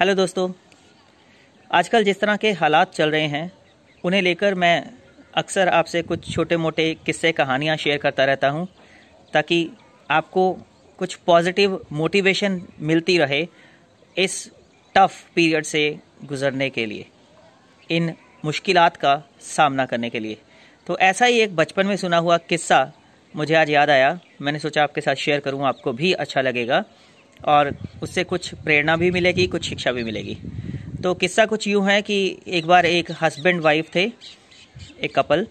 hello दोस्तों आजकल जिस तरह के हालात चल रहे हैं उन्हें लेकर मैं अक्सर आपसे कुछ छोटे मोटे किस्से कहानियाँ शेयर करता रहता हूँ ताकि आपको कुछ पॉजिटिव मोटिवेशन मिलती रहे इस टफ़ पीरियड से गुज़रने के लिए इन मुश्किल का सामना करने के लिए तो ऐसा ही एक बचपन में सुना हुआ किस्सा मुझे आज याद आया मैंने सोचा आपके साथ शेयर करूँ आपको भी अच्छा लगेगा और उससे कुछ प्रेरणा भी मिलेगी कुछ शिक्षा भी मिलेगी तो किस्सा कुछ यूँ है कि एक बार एक हस्बैंड वाइफ थे एक कपल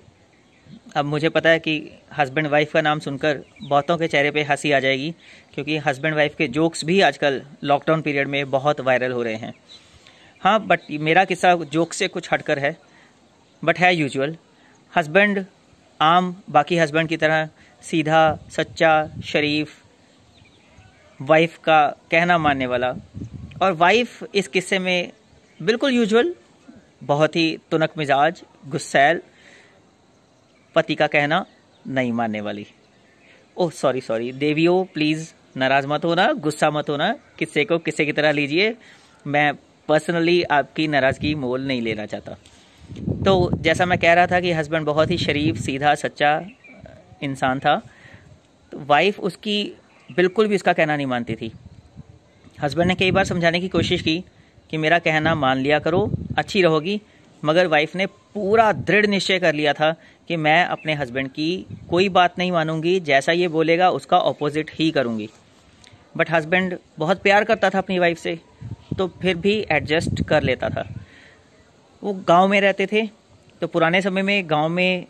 अब मुझे पता है कि हस्बैंड वाइफ का नाम सुनकर बहुतों के चेहरे पे हंसी आ जाएगी क्योंकि हस्बैंड वाइफ के जोक्स भी आजकल लॉकडाउन पीरियड में बहुत वायरल हो रहे हैं हाँ बट मेरा किस्सा जोक से कुछ हटकर है बट है यूजुअल हस्बैंड आम बाकी हस्बैंड की तरह सीधा सच्चा शरीफ वाइफ का कहना मानने वाला और वाइफ इस किस्से में बिल्कुल यूजुअल बहुत ही तुनक मिजाज गुस्सैल पति का कहना नहीं मानने वाली ओह सॉरी सॉरी देवियों प्लीज़ नाराज़ मत होना गुस्सा मत होना किस्से को किस्से की तरह लीजिए मैं पर्सनली आपकी नाराज़गी मोल नहीं लेना चाहता तो जैसा मैं कह रहा था कि हस्बैंड बहुत ही शरीफ सीधा सच्चा इंसान था तो वाइफ उसकी बिल्कुल भी इसका कहना नहीं मानती थी हस्बैंड ने कई बार समझाने की कोशिश की कि मेरा कहना मान लिया करो अच्छी रहोगी मगर वाइफ ने पूरा दृढ़ निश्चय कर लिया था कि मैं अपने हस्बैंड की कोई बात नहीं मानूंगी जैसा ये बोलेगा उसका ऑपोजिट ही करूंगी बट हस्बैंड बहुत प्यार करता था अपनी वाइफ से तो फिर भी एडजस्ट कर लेता था वो गांव में रहते थे तो पुराने समय में गांव में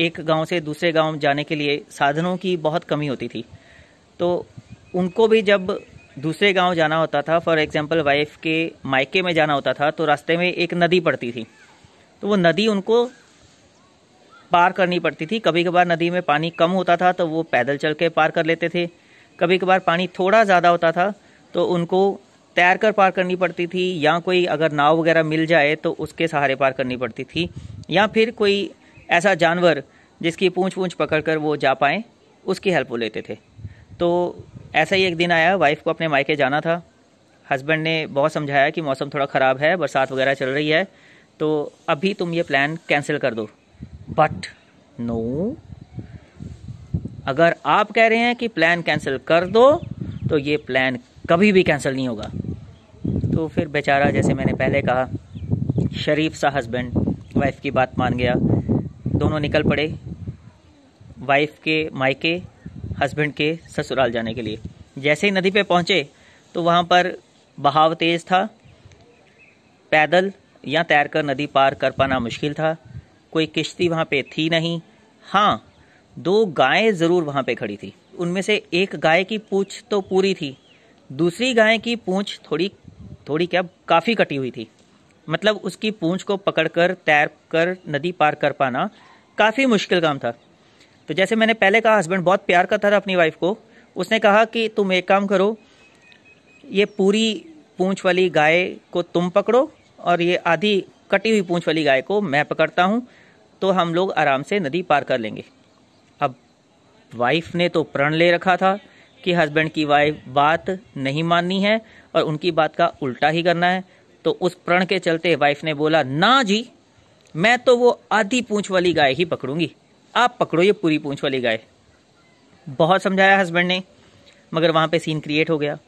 एक गांव से दूसरे गांव जाने के लिए साधनों की बहुत कमी होती थी तो उनको भी जब दूसरे गांव जाना होता था फॉर एग्जांपल वाइफ के मायके में जाना होता था तो रास्ते में एक नदी पड़ती थी तो वो नदी उनको पार करनी पड़ती थी कभी कभार नदी में पानी कम होता था तो वो पैदल चल के पार कर लेते थे कभी कभार पानी थोड़ा ज़्यादा होता था तो उनको तैर कर पार करनी पड़ती थी या कोई अगर नाव वगैरह मिल जाए तो उसके सहारे पार करनी पड़ती थी या फिर कोई ऐसा जानवर जिसकी पूँछ पूँछ पकड़ कर वो जा पाएँ उसकी हेल्प वो लेते थे तो ऐसा ही एक दिन आया वाइफ को अपने मायके जाना था हस्बैंड ने बहुत समझाया कि मौसम थोड़ा ख़राब है बरसात वगैरह चल रही है तो अभी तुम ये प्लान कैंसिल कर दो बट नो अगर आप कह रहे हैं कि प्लान कैंसिल कर दो तो ये प्लान कभी भी कैंसिल नहीं होगा तो फिर बेचारा जैसे मैंने पहले कहा शरीफ सा हस्बैंड वाइफ की बात मान गया दोनों निकल पड़े वाइफ के मायके हस्बैंड के ससुराल जाने के लिए जैसे ही नदी पे पहुँचे तो वहाँ पर बहाव तेज़ था पैदल या तैरकर नदी पार कर पाना मुश्किल था कोई किश्ती वहाँ पे थी नहीं हाँ दो गायें ज़रूर वहाँ पे खड़ी थी उनमें से एक गाय की पूँछ तो पूरी थी दूसरी गाय की पूँछ थोड़ी थोड़ी क्या काफ़ी कटी हुई थी मतलब उसकी पूँछ को पकड़कर तैर कर नदी पार कर पाना काफ़ी मुश्किल काम था तो जैसे मैंने पहले कहा हस्बैंड बहुत प्यार करता था अपनी वाइफ को उसने कहा कि तुम एक काम करो ये पूरी पूंछ वाली गाय को तुम पकड़ो और ये आधी कटी हुई पूंछ वाली गाय को मैं पकड़ता हूँ तो हम लोग आराम से नदी पार कर लेंगे अब वाइफ ने तो प्रण ले रखा था कि हस्बैंड की वाइफ बात नहीं माननी है और उनकी बात का उल्टा ही करना है तो उस प्रण के चलते वाइफ ने बोला ना जी मैं तो वो आधी पूंछ वाली गाय ही पकड़ूंगी आप पकड़ो ये पूरी पूंछ वाली गाय बहुत समझाया हस्बैंड ने मगर वहाँ पे सीन क्रिएट हो गया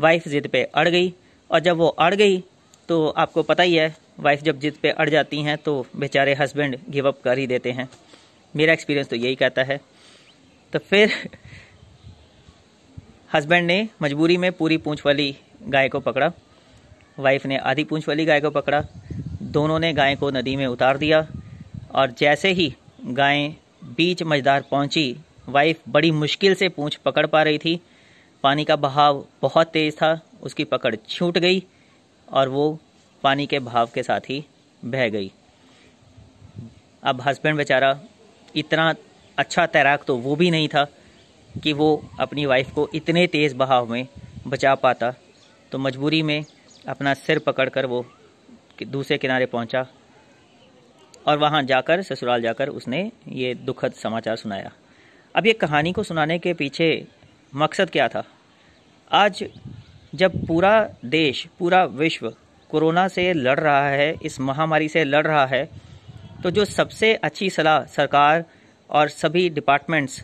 वाइफ ज़िद पे अड़ गई और जब वो अड़ गई तो आपको पता ही है वाइफ जब ज़िद पे अड़ जाती हैं तो बेचारे हस्बैंड गिव अप कर ही देते हैं मेरा एक्सपीरियंस तो यही कहता है तो फिर हस्बैंड ने मजबूरी में पूरी पूंछ वाली गाय को पकड़ा वाइफ ने आधी पूंछ वाली गाय को पकड़ा दोनों ने गाय को नदी में उतार दिया और जैसे ही गायें बीच मझदार पहुंची वाइफ बड़ी मुश्किल से पूंछ पकड़ पा रही थी पानी का बहाव बहुत तेज़ था उसकी पकड़ छूट गई और वो पानी के बहाव के साथ ही बह गई अब हस्बैंड बेचारा इतना अच्छा तैराक तो वो भी नहीं था कि वो अपनी वाइफ को इतने तेज़ बहाव में बचा पाता तो मजबूरी में अपना सिर पकड़कर वो दूसरे किनारे पहुंचा और वहाँ जाकर ससुराल जाकर उसने ये दुखद समाचार सुनाया अब ये कहानी को सुनाने के पीछे मकसद क्या था आज जब पूरा देश पूरा विश्व कोरोना से लड़ रहा है इस महामारी से लड़ रहा है तो जो सबसे अच्छी सलाह सरकार और सभी डिपार्टमेंट्स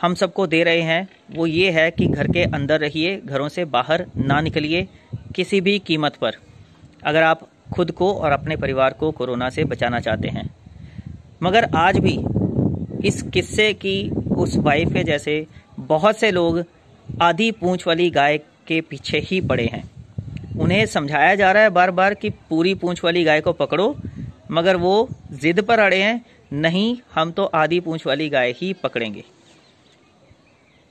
हम सबको दे रहे हैं वो ये है कि घर के अंदर रहिए घरों से बाहर ना निकलिए किसी भी कीमत पर अगर आप खुद को और अपने परिवार को कोरोना से बचाना चाहते हैं मगर आज भी इस किस्से की उस वाइफ के जैसे बहुत से लोग आधी पूंछ वाली गाय के पीछे ही पड़े हैं उन्हें समझाया जा रहा है बार बार कि पूरी पूंछ वाली गाय को पकड़ो मगर वो जिद पर अड़े हैं नहीं हम तो आधी पूंछ वाली गाय ही पकड़ेंगे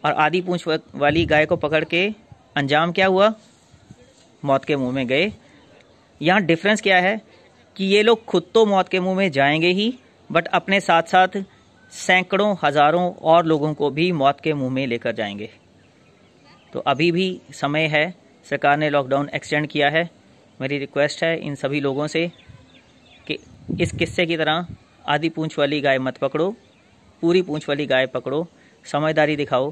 और आधी पूंछ वाली गाय को पकड़ के अंजाम क्या हुआ मौत के मुंह में गए यहाँ डिफरेंस क्या है कि ये लोग खुद तो मौत के मुंह में जाएंगे ही बट अपने साथ साथ सैकड़ों हज़ारों और लोगों को भी मौत के मुंह में लेकर जाएंगे तो अभी भी समय है सरकार ने लॉकडाउन एक्सटेंड किया है मेरी रिक्वेस्ट है इन सभी लोगों से कि इस किस्से की तरह आधी पूंछ वाली गाय मत पकड़ो पूरी पूंछ वाली गाय पकड़ो समझदारी दिखाओ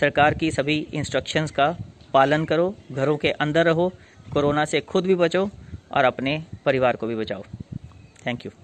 सरकार की सभी इंस्ट्रक्शंस का पालन करो घरों के अंदर रहो कोरोना से खुद भी बचो और अपने परिवार को भी बचाओ थैंक यू